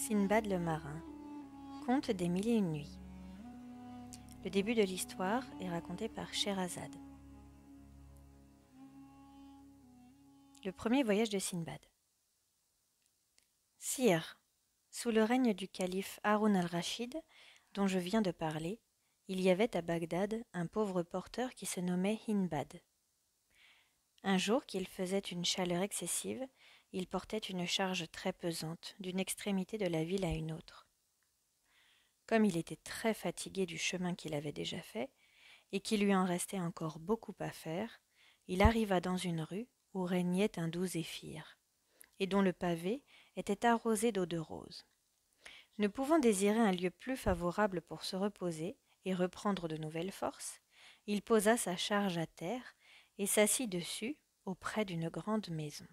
Sinbad le marin. Conte des mille et une nuits. Le début de l'histoire est raconté par Sherazade. Le premier voyage de Sinbad. Sire, sous le règne du calife Harun al-Rachid, dont je viens de parler, il y avait à Bagdad un pauvre porteur qui se nommait Hindbad. Un jour qu'il faisait une chaleur excessive, il portait une charge très pesante, d'une extrémité de la ville à une autre. Comme il était très fatigué du chemin qu'il avait déjà fait, et qu'il lui en restait encore beaucoup à faire, il arriva dans une rue où régnait un doux zéphyr, et dont le pavé était arrosé d'eau de rose. Ne pouvant désirer un lieu plus favorable pour se reposer et reprendre de nouvelles forces, il posa sa charge à terre et s'assit dessus auprès d'une grande maison.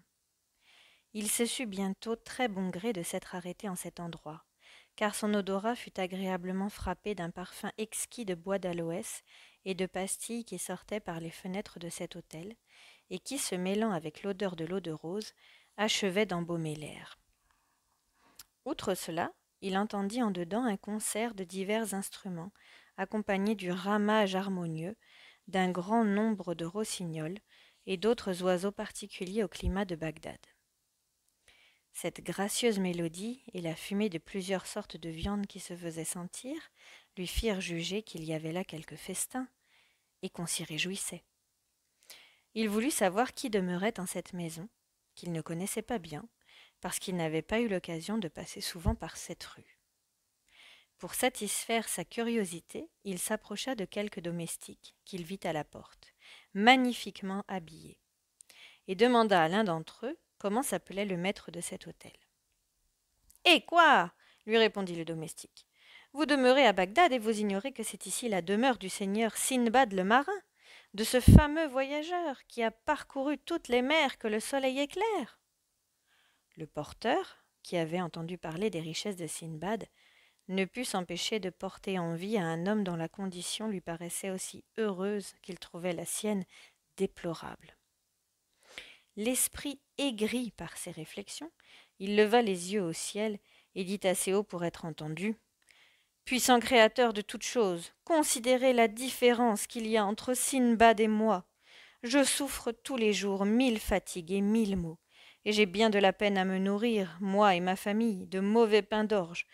Il se sut bientôt très bon gré de s'être arrêté en cet endroit, car son odorat fut agréablement frappé d'un parfum exquis de bois d'aloès et de pastilles qui sortaient par les fenêtres de cet hôtel, et qui, se mêlant avec l'odeur de l'eau de rose, achevait d'embaumer l'air. Outre cela, il entendit en dedans un concert de divers instruments, accompagné du ramage harmonieux d'un grand nombre de rossignols et d'autres oiseaux particuliers au climat de Bagdad. Cette gracieuse mélodie et la fumée de plusieurs sortes de viandes qui se faisaient sentir lui firent juger qu'il y avait là quelque festin, et qu'on s'y réjouissait. Il voulut savoir qui demeurait en cette maison, qu'il ne connaissait pas bien, parce qu'il n'avait pas eu l'occasion de passer souvent par cette rue. Pour satisfaire sa curiosité, il s'approcha de quelques domestiques qu'il vit à la porte, magnifiquement habillés, et demanda à l'un d'entre eux comment s'appelait le maître de cet hôtel. Et eh, quoi lui répondit le domestique. Vous demeurez à Bagdad et vous ignorez que c'est ici la demeure du seigneur Sinbad le marin, de ce fameux voyageur qui a parcouru toutes les mers que le soleil éclaire. Le porteur, qui avait entendu parler des richesses de Sinbad, ne put s'empêcher de porter envie à un homme dont la condition lui paraissait aussi heureuse qu'il trouvait la sienne déplorable. L'esprit aigri par ses réflexions, il leva les yeux au ciel et dit assez haut pour être entendu Puissant créateur de toutes choses, considérez la différence qu'il y a entre Sinbad et moi. Je souffre tous les jours mille fatigues et mille maux, et j'ai bien de la peine à me nourrir, moi et ma famille, de mauvais pain d'orge,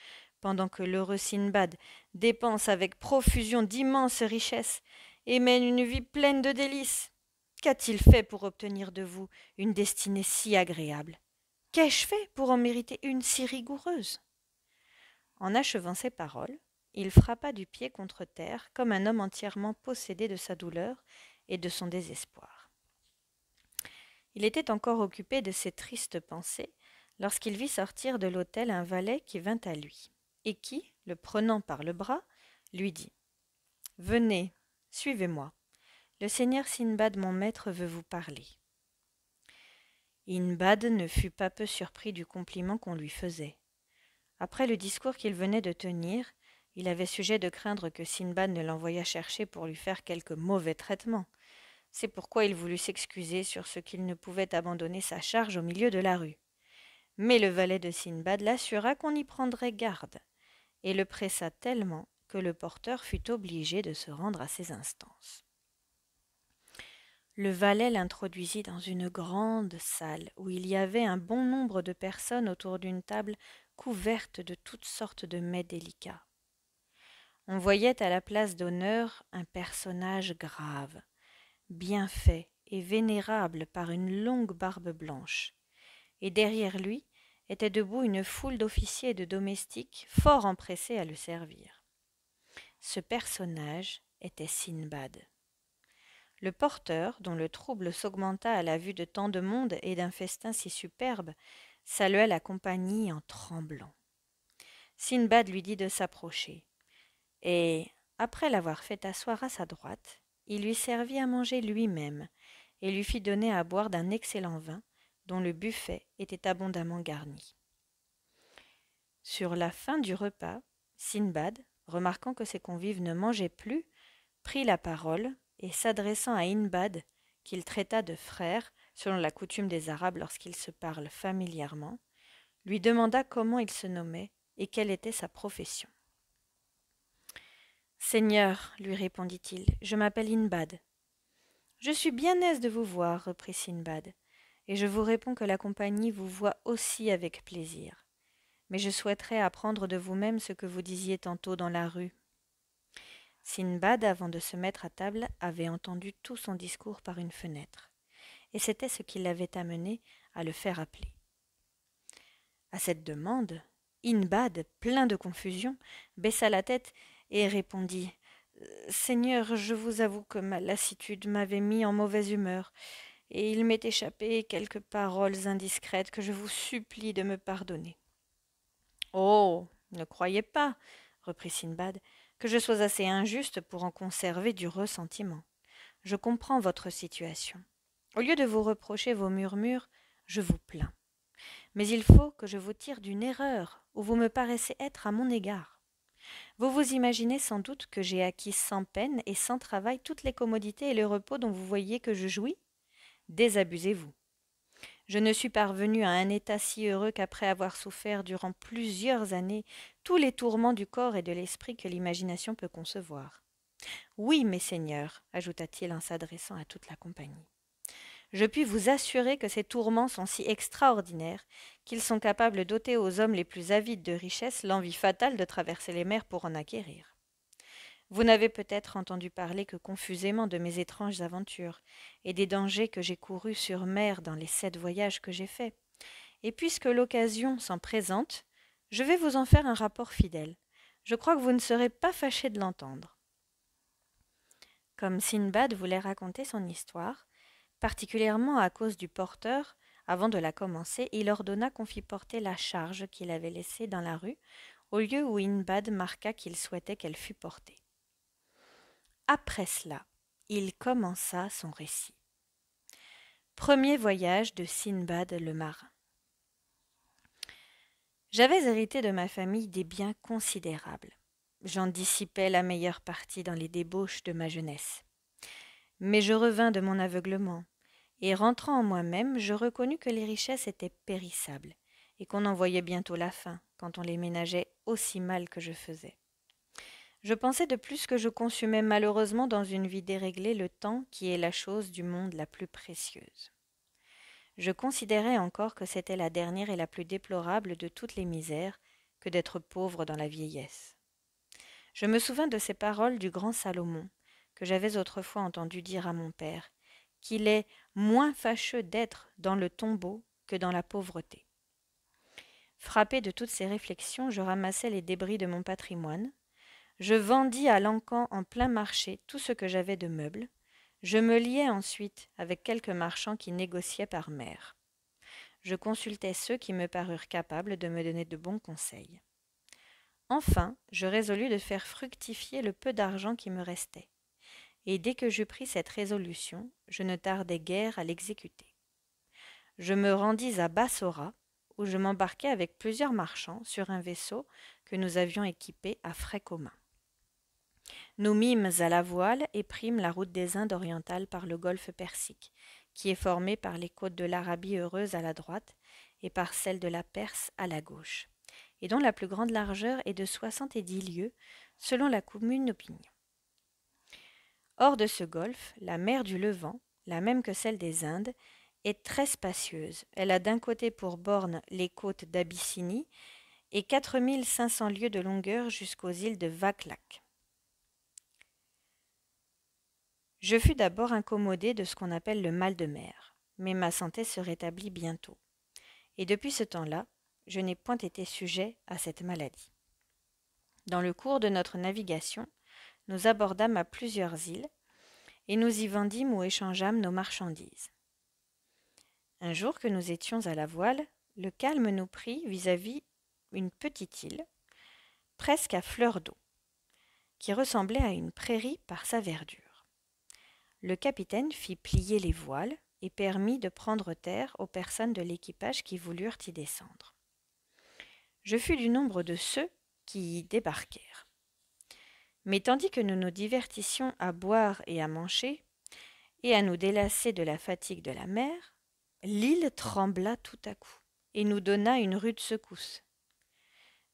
pendant que l'heureux Sinbad dépense avec profusion d'immenses richesses et mène une vie pleine de délices. Qu'a-t-il fait pour obtenir de vous une destinée si agréable Qu'ai-je fait pour en mériter une si rigoureuse En achevant ces paroles, il frappa du pied contre terre comme un homme entièrement possédé de sa douleur et de son désespoir. Il était encore occupé de ses tristes pensées lorsqu'il vit sortir de l'hôtel un valet qui vint à lui et qui, le prenant par le bras, lui dit Venez, suivez-moi. Le Seigneur Sinbad, mon maître, veut vous parler. Inbad ne fut pas peu surpris du compliment qu'on lui faisait. Après le discours qu'il venait de tenir, il avait sujet de craindre que Sinbad ne l'envoyât chercher pour lui faire quelque mauvais traitement. C'est pourquoi il voulut s'excuser sur ce qu'il ne pouvait abandonner sa charge au milieu de la rue. Mais le valet de Sinbad l'assura qu'on y prendrait garde, et le pressa tellement que le porteur fut obligé de se rendre à ses instances. Le valet l'introduisit dans une grande salle où il y avait un bon nombre de personnes autour d'une table couverte de toutes sortes de mets délicats. On voyait à la place d'honneur un personnage grave, bien fait et vénérable par une longue barbe blanche, et derrière lui était debout une foule d'officiers et de domestiques fort empressés à le servir. Ce personnage était Sinbad. Le porteur, dont le trouble s'augmenta à la vue de tant de monde et d'un festin si superbe, salua la compagnie en tremblant. Sinbad lui dit de s'approcher, et, après l'avoir fait asseoir à sa droite, il lui servit à manger lui-même, et lui fit donner à boire d'un excellent vin, dont le buffet était abondamment garni. Sur la fin du repas, Sinbad, remarquant que ses convives ne mangeaient plus, prit la parole et s'adressant à Inbad, qu'il traita de frère, selon la coutume des Arabes lorsqu'ils se parlent familièrement, lui demanda comment il se nommait et quelle était sa profession. Seigneur, lui répondit-il, je m'appelle Inbad. « Je suis bien aise de vous voir, reprit Sinbad, et je vous réponds que la compagnie vous voit aussi avec plaisir. Mais je souhaiterais apprendre de vous-même ce que vous disiez tantôt dans la rue, Sinbad, avant de se mettre à table, avait entendu tout son discours par une fenêtre, et c'était ce qui l'avait amené à le faire appeler. À cette demande, Inbad, plein de confusion, baissa la tête et répondit Seigneur, je vous avoue que ma lassitude m'avait mis en mauvaise humeur, et il m'est échappé quelques paroles indiscrètes que je vous supplie de me pardonner. Oh. Ne croyez pas, reprit Sinbad, que je sois assez injuste pour en conserver du ressentiment. Je comprends votre situation. Au lieu de vous reprocher vos murmures, je vous plains. Mais il faut que je vous tire d'une erreur où vous me paraissez être à mon égard. Vous vous imaginez sans doute que j'ai acquis sans peine et sans travail toutes les commodités et le repos dont vous voyez que je jouis Désabusez-vous. Je ne suis parvenu à un état si heureux qu'après avoir souffert durant plusieurs années tous les tourments du corps et de l'esprit que l'imagination peut concevoir. Oui, mes seigneurs, ajouta-t-il en s'adressant à toute la compagnie, je puis vous assurer que ces tourments sont si extraordinaires qu'ils sont capables d'ôter aux hommes les plus avides de richesses l'envie fatale de traverser les mers pour en acquérir. Vous n'avez peut-être entendu parler que confusément de mes étranges aventures et des dangers que j'ai courus sur mer dans les sept voyages que j'ai faits. Et puisque l'occasion s'en présente, je vais vous en faire un rapport fidèle. Je crois que vous ne serez pas fâché de l'entendre. Comme Sinbad voulait raconter son histoire, particulièrement à cause du porteur, avant de la commencer, il ordonna qu'on fît porter la charge qu'il avait laissée dans la rue, au lieu où Inbad marqua qu'il souhaitait qu'elle fût portée. Après cela, il commença son récit. Premier voyage de Sinbad le marin. J'avais hérité de ma famille des biens considérables. J'en dissipais la meilleure partie dans les débauches de ma jeunesse. Mais je revins de mon aveuglement, et rentrant en moi-même, je reconnus que les richesses étaient périssables, et qu'on en voyait bientôt la fin quand on les ménageait aussi mal que je faisais. Je pensais de plus que je consumais malheureusement dans une vie déréglée le temps qui est la chose du monde la plus précieuse. Je considérais encore que c'était la dernière et la plus déplorable de toutes les misères que d'être pauvre dans la vieillesse. Je me souvins de ces paroles du grand Salomon que j'avais autrefois entendu dire à mon père, qu'il est moins fâcheux d'être dans le tombeau que dans la pauvreté. Frappé de toutes ces réflexions, je ramassai les débris de mon patrimoine, je vendis à l'encan en plein marché tout ce que j'avais de meubles. Je me liai ensuite avec quelques marchands qui négociaient par mer. Je consultais ceux qui me parurent capables de me donner de bons conseils. Enfin, je résolus de faire fructifier le peu d'argent qui me restait. Et dès que j'eus pris cette résolution, je ne tardai guère à l'exécuter. Je me rendis à Bassora, où je m'embarquai avec plusieurs marchands sur un vaisseau que nous avions équipé à frais communs. Nous mîmes à la voile et prîmes la route des Indes orientales par le golfe Persique, qui est formé par les côtes de l'Arabie heureuse à la droite et par celle de la Perse à la gauche, et dont la plus grande largeur est de soixante et dix lieues, selon la commune opinion. Hors de ce golfe, la mer du Levant, la même que celle des Indes, est très spacieuse. Elle a d'un côté pour borne les côtes d'Abyssinie et quatre mille cinq cents lieues de longueur jusqu'aux îles de Vaklak. Je fus d'abord incommodé de ce qu'on appelle le mal de mer, mais ma santé se rétablit bientôt. Et depuis ce temps-là, je n'ai point été sujet à cette maladie. Dans le cours de notre navigation, nous abordâmes à plusieurs îles, et nous y vendîmes ou échangeâmes nos marchandises. Un jour que nous étions à la voile, le calme nous prit vis à -vis une petite île, presque à fleur d'eau, qui ressemblait à une prairie par sa verdure. Le capitaine fit plier les voiles et permit de prendre terre aux personnes de l'équipage qui voulurent y descendre. Je fus du nombre de ceux qui y débarquèrent. Mais tandis que nous nous divertissions à boire et à manger, et à nous délasser de la fatigue de la mer, l'île trembla tout à coup, et nous donna une rude secousse.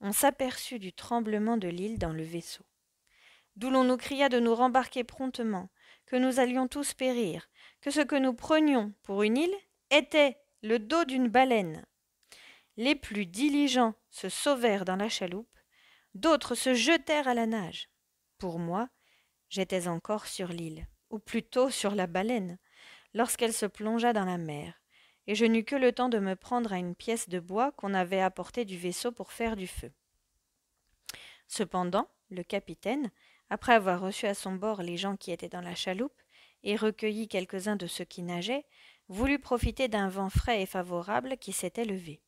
On s'aperçut du tremblement de l'île dans le vaisseau, d'où l'on nous cria de nous rembarquer promptement, que nous allions tous périr, que ce que nous prenions pour une île était le dos d'une baleine. Les plus diligents se sauvèrent dans la chaloupe, d'autres se jetèrent à la nage. Pour moi, j'étais encore sur l'île, ou plutôt sur la baleine, lorsqu'elle se plongea dans la mer, et je n'eus que le temps de me prendre à une pièce de bois qu'on avait apportée du vaisseau pour faire du feu. Cependant, le capitaine, après avoir reçu à son bord les gens qui étaient dans la chaloupe, et recueilli quelques-uns de ceux qui nageaient, voulut profiter d'un vent frais et favorable qui s'était levé.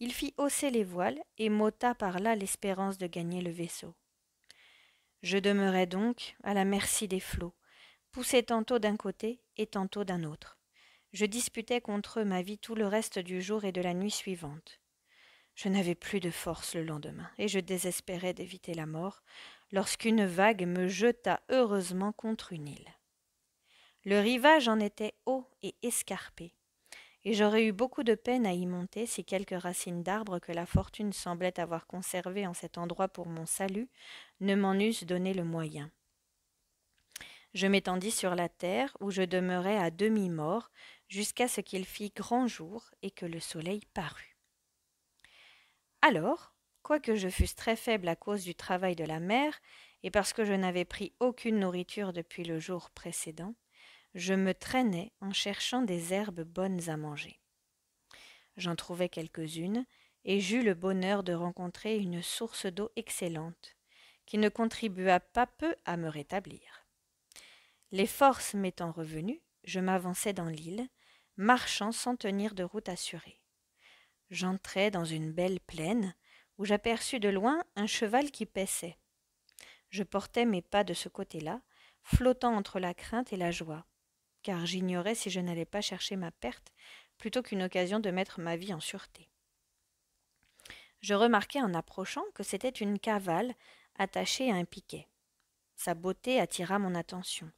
Il fit hausser les voiles et m'ôta par là l'espérance de gagner le vaisseau. Je demeurai donc à la merci des flots, poussé tantôt d'un côté et tantôt d'un autre. Je disputai contre eux ma vie tout le reste du jour et de la nuit suivante. Je n'avais plus de force le lendemain, et je désespérais d'éviter la mort, lorsqu'une vague me jeta heureusement contre une île. Le rivage en était haut et escarpé, et j'aurais eu beaucoup de peine à y monter si quelques racines d'arbres que la fortune semblait avoir conservées en cet endroit pour mon salut ne m'en eussent donné le moyen. Je m'étendis sur la terre, où je demeurai à demi mort, jusqu'à ce qu'il fît grand jour et que le soleil parût. Alors, quoique je fusse très faible à cause du travail de la mer et parce que je n'avais pris aucune nourriture depuis le jour précédent, je me traînais en cherchant des herbes bonnes à manger. J'en trouvai quelques-unes, et j'eus le bonheur de rencontrer une source d'eau excellente, qui ne contribua pas peu à me rétablir. Les forces m'étant revenues, je m'avançai dans l'île, marchant sans tenir de route assurée. J'entrai dans une belle plaine, où j'aperçus de loin un cheval qui paissait. Je portais mes pas de ce côté-là, flottant entre la crainte et la joie, car j'ignorais si je n'allais pas chercher ma perte plutôt qu'une occasion de mettre ma vie en sûreté. Je remarquai en approchant que c'était une cavale attachée à un piquet. Sa beauté attira mon attention.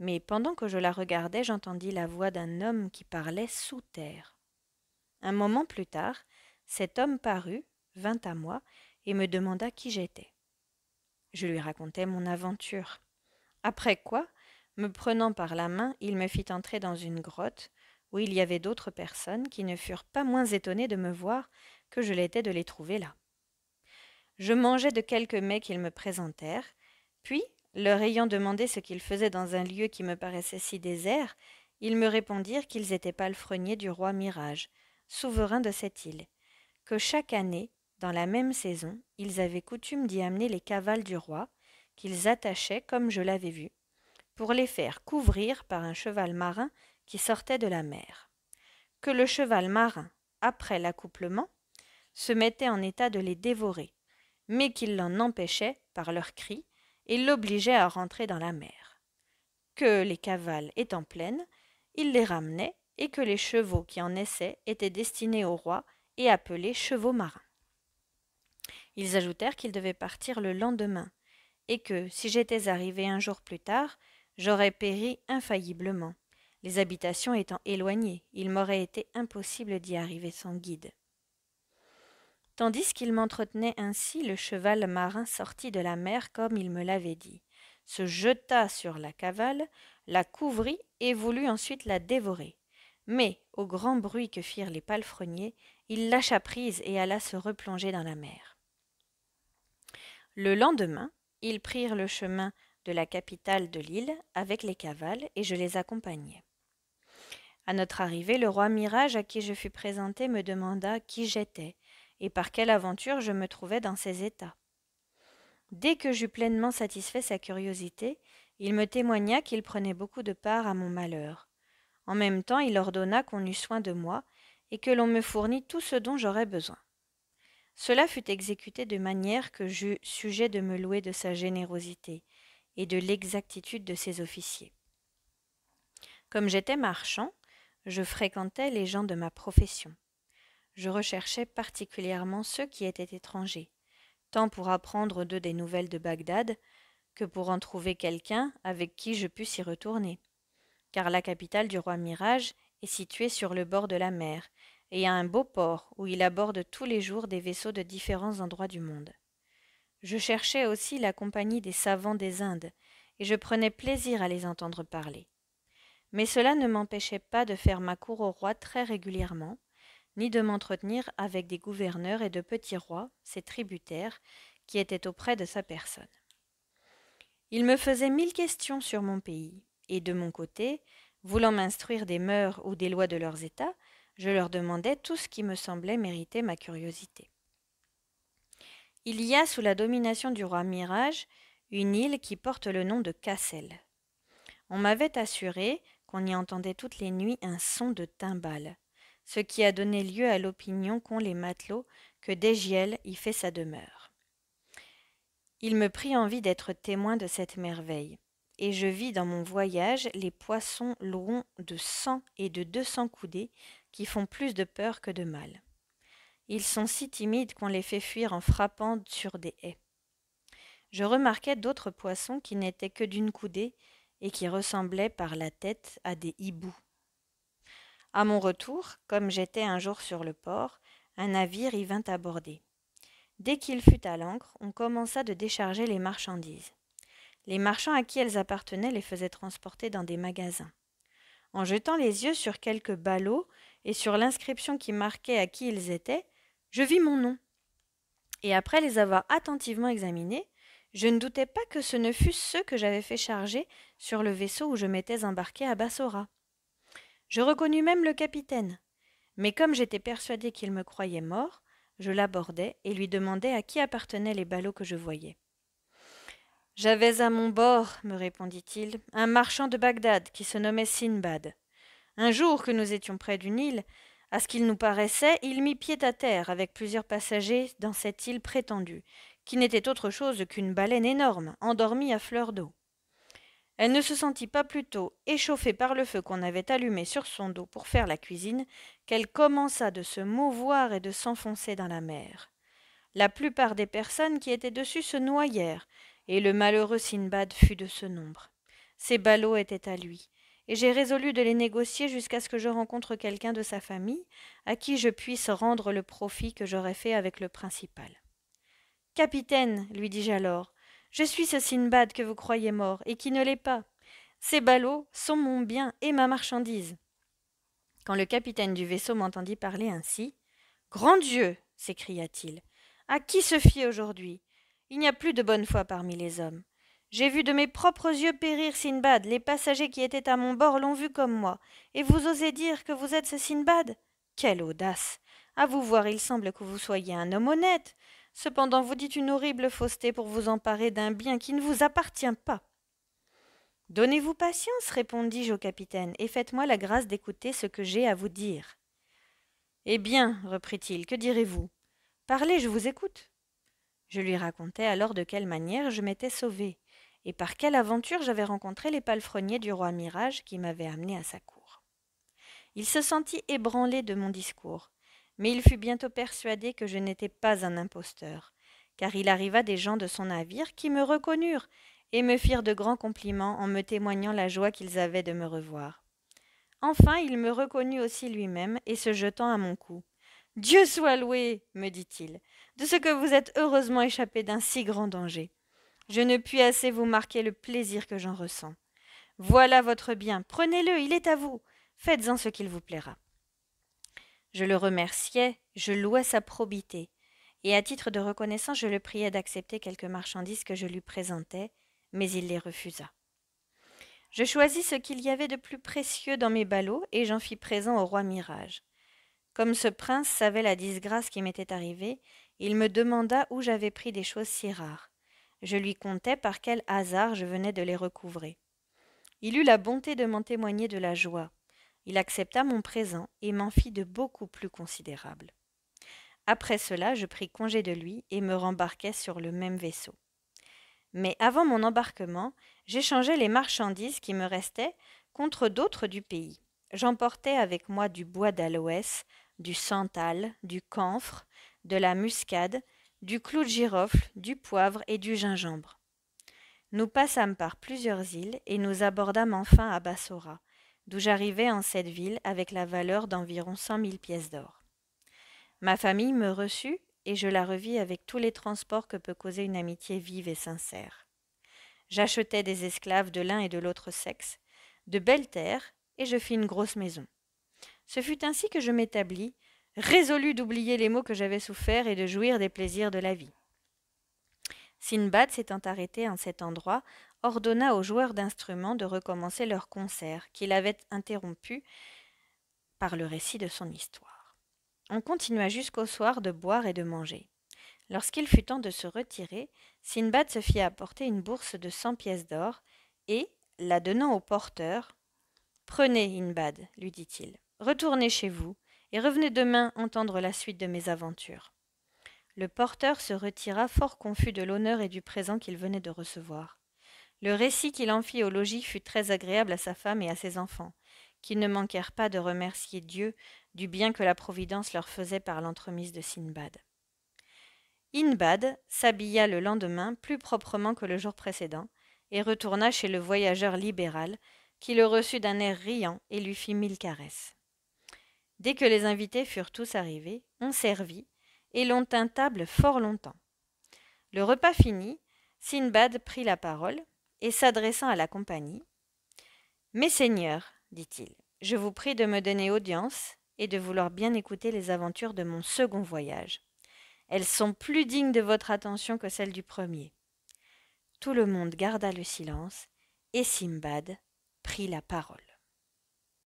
Mais pendant que je la regardais, j'entendis la voix d'un homme qui parlait sous terre. Un moment plus tard, cet homme parut vint à moi et me demanda qui j'étais. Je lui racontai mon aventure. Après quoi, me prenant par la main, il me fit entrer dans une grotte où il y avait d'autres personnes qui ne furent pas moins étonnées de me voir que je l'étais de les trouver là. Je mangeai de quelques mets qu'ils me présentèrent, puis, leur ayant demandé ce qu'ils faisaient dans un lieu qui me paraissait si désert, ils me répondirent qu'ils étaient palefreniers du roi Mirage, souverain de cette île, que chaque année dans la même saison, ils avaient coutume d'y amener les cavales du roi, qu'ils attachaient comme je l'avais vu, pour les faire couvrir par un cheval marin qui sortait de la mer. Que le cheval marin, après l'accouplement, se mettait en état de les dévorer, mais qu'il l'en empêchait par leurs cris et l'obligeait à rentrer dans la mer. Que les cavales étant pleines, ils les ramenaient et que les chevaux qui en naissaient étaient destinés au roi et appelés chevaux marins. Ils ajoutèrent qu'ils devaient partir le lendemain, et que, si j'étais arrivé un jour plus tard, j'aurais péri infailliblement. Les habitations étant éloignées, il m'aurait été impossible d'y arriver sans guide. Tandis qu'il m'entretenait ainsi, le cheval marin sortit de la mer comme il me l'avait dit, se jeta sur la cavale, la couvrit et voulut ensuite la dévorer. Mais, au grand bruit que firent les palefreniers, il lâcha prise et alla se replonger dans la mer. Le lendemain, ils prirent le chemin de la capitale de l'île avec les cavales et je les accompagnai. À notre arrivée, le roi Mirage, à qui je fus présenté, me demanda qui j'étais et par quelle aventure je me trouvais dans ces états. Dès que j'eus pleinement satisfait sa curiosité, il me témoigna qu'il prenait beaucoup de part à mon malheur. En même temps, il ordonna qu'on eût soin de moi et que l'on me fournît tout ce dont j'aurais besoin. Cela fut exécuté de manière que j'eus sujet de me louer de sa générosité et de l'exactitude de ses officiers. Comme j'étais marchand, je fréquentais les gens de ma profession. Je recherchais particulièrement ceux qui étaient étrangers, tant pour apprendre d'eux des nouvelles de Bagdad que pour en trouver quelqu'un avec qui je pusse y retourner. Car la capitale du roi Mirage est située sur le bord de la mer, et à un beau port où il aborde tous les jours des vaisseaux de différents endroits du monde. Je cherchais aussi la compagnie des savants des Indes, et je prenais plaisir à les entendre parler. Mais cela ne m'empêchait pas de faire ma cour au roi très régulièrement, ni de m'entretenir avec des gouverneurs et de petits rois, ses tributaires, qui étaient auprès de sa personne. Il me faisait mille questions sur mon pays, et de mon côté, voulant m'instruire des mœurs ou des lois de leurs États, je leur demandais tout ce qui me semblait mériter ma curiosité. Il y a sous la domination du roi Mirage une île qui porte le nom de Cassel. On m'avait assuré qu'on y entendait toutes les nuits un son de timbales, ce qui a donné lieu à l'opinion qu'ont les matelots que Dégiel y fait sa demeure. Il me prit envie d'être témoin de cette merveille, et je vis dans mon voyage les poissons longs de cent et de deux cents coudées qui font plus de peur que de mal. Ils sont si timides qu'on les fait fuir en frappant sur des haies. Je remarquais d'autres poissons qui n'étaient que d'une coudée et qui ressemblaient par la tête à des hiboux. À mon retour, comme j'étais un jour sur le port, un navire y vint aborder. Dès qu'il fut à l'ancre, on commença de décharger les marchandises. Les marchands à qui elles appartenaient les faisaient transporter dans des magasins. En jetant les yeux sur quelques ballots et sur l'inscription qui marquait à qui ils étaient, je vis mon nom. Et après les avoir attentivement examinés, je ne doutais pas que ce ne fussent ceux que j'avais fait charger sur le vaisseau où je m'étais embarqué à Bassora. Je reconnus même le capitaine, mais comme j'étais persuadé qu'il me croyait mort, je l'abordai et lui demandai à qui appartenaient les ballots que je voyais. J'avais à mon bord, me répondit-il, un marchand de Bagdad qui se nommait Sinbad. Un jour que nous étions près d'une île, à ce qu'il nous paraissait, il mit pied à terre avec plusieurs passagers dans cette île prétendue, qui n'était autre chose qu'une baleine énorme, endormie à fleur d'eau. Elle ne se sentit pas plus tôt échauffée par le feu qu'on avait allumé sur son dos pour faire la cuisine qu'elle commença de se mouvoir et de s'enfoncer dans la mer. La plupart des personnes qui étaient dessus se noyèrent, et le malheureux Sinbad fut de ce nombre. Ses ballots étaient à lui et j'ai résolu de les négocier jusqu'à ce que je rencontre quelqu'un de sa famille, à qui je puisse rendre le profit que j'aurais fait avec le principal. Capitaine, lui dis-je alors, je suis ce Sinbad que vous croyez mort et qui ne l'est pas. Ces ballots sont mon bien et ma marchandise. Quand le capitaine du vaisseau m'entendit parler ainsi, Grand Dieu s'écria-t-il, à qui se fier aujourd'hui Il n'y a plus de bonne foi parmi les hommes. J'ai vu de mes propres yeux périr Sinbad, les passagers qui étaient à mon bord l'ont vu comme moi. Et vous osez dire que vous êtes ce Sinbad Quelle audace À vous voir, il semble que vous soyez un homme honnête. Cependant, vous dites une horrible fausseté pour vous emparer d'un bien qui ne vous appartient pas. Donnez-vous patience, répondis-je au capitaine, et faites-moi la grâce d'écouter ce que j'ai à vous dire. Eh bien, reprit-il, que direz-vous Parlez, je vous écoute. Je lui racontai alors de quelle manière je m'étais sauvé et par quelle aventure j'avais rencontré les palefreniers du roi Mirage qui m'avaient amené à sa cour. Il se sentit ébranlé de mon discours, mais il fut bientôt persuadé que je n'étais pas un imposteur, car il arriva des gens de son navire qui me reconnurent et me firent de grands compliments en me témoignant la joie qu'ils avaient de me revoir. Enfin, il me reconnut aussi lui-même et se jetant à mon cou. Dieu soit loué, me dit-il, de ce que vous êtes heureusement échappé d'un si grand danger. Je ne puis assez vous marquer le plaisir que j'en ressens. Voilà votre bien, prenez-le, il est à vous. Faites-en ce qu'il vous plaira. Je le remerciais, je louai sa probité, et à titre de reconnaissance, je le priai d'accepter quelques marchandises que je lui présentais, mais il les refusa. Je choisis ce qu'il y avait de plus précieux dans mes ballots et j'en fis présent au roi Mirage. Comme ce prince savait la disgrâce qui m'était arrivée, il me demanda où j'avais pris des choses si rares. Je lui contai par quel hasard je venais de les recouvrer. Il eut la bonté de m'en témoigner de la joie. Il accepta mon présent et m'en fit de beaucoup plus considérable. Après cela, je pris congé de lui et me rembarquai sur le même vaisseau. Mais avant mon embarquement, j'échangeai les marchandises qui me restaient contre d'autres du pays. J'emportai avec moi du bois d'aloès, du santal, du camphre, de la muscade, du clou de girofle, du poivre et du gingembre. Nous passâmes par plusieurs îles et nous abordâmes enfin à Bassora, d'où j'arrivai en cette ville avec la valeur d'environ cent mille pièces d'or. Ma famille me reçut et je la revis avec tous les transports que peut causer une amitié vive et sincère. J'achetai des esclaves de l'un et de l'autre sexe, de belles terres, et je fis une grosse maison. Ce fut ainsi que je m'établis, résolu d'oublier les maux que j'avais souffert et de jouir des plaisirs de la vie. Sinbad s'étant arrêté en cet endroit, ordonna aux joueurs d'instruments de recommencer leur concert, qu'il avait interrompu par le récit de son histoire. On continua jusqu'au soir de boire et de manger. Lorsqu'il fut temps de se retirer, Sinbad se fit apporter une bourse de cent pièces d'or, et, la donnant au porteur, Prenez, Inbad, lui dit-il, retournez chez vous, et revenez demain entendre la suite de mes aventures. Le porteur se retira fort confus de l'honneur et du présent qu'il venait de recevoir. Le récit qu'il en fit au logis fut très agréable à sa femme et à ses enfants, qui ne manquèrent pas de remercier Dieu du bien que la Providence leur faisait par l'entremise de Sinbad. Inbad s'habilla le lendemain plus proprement que le jour précédent, et retourna chez le voyageur libéral, qui le reçut d'un air riant et lui fit mille caresses. Dès que les invités furent tous arrivés, on servit, et l'on tint table fort longtemps. Le repas fini, Sinbad prit la parole, et s'adressant à la compagnie. Mes seigneurs, dit-il, je vous prie de me donner audience et de vouloir bien écouter les aventures de mon second voyage. Elles sont plus dignes de votre attention que celles du premier. Tout le monde garda le silence, et Sinbad prit la parole.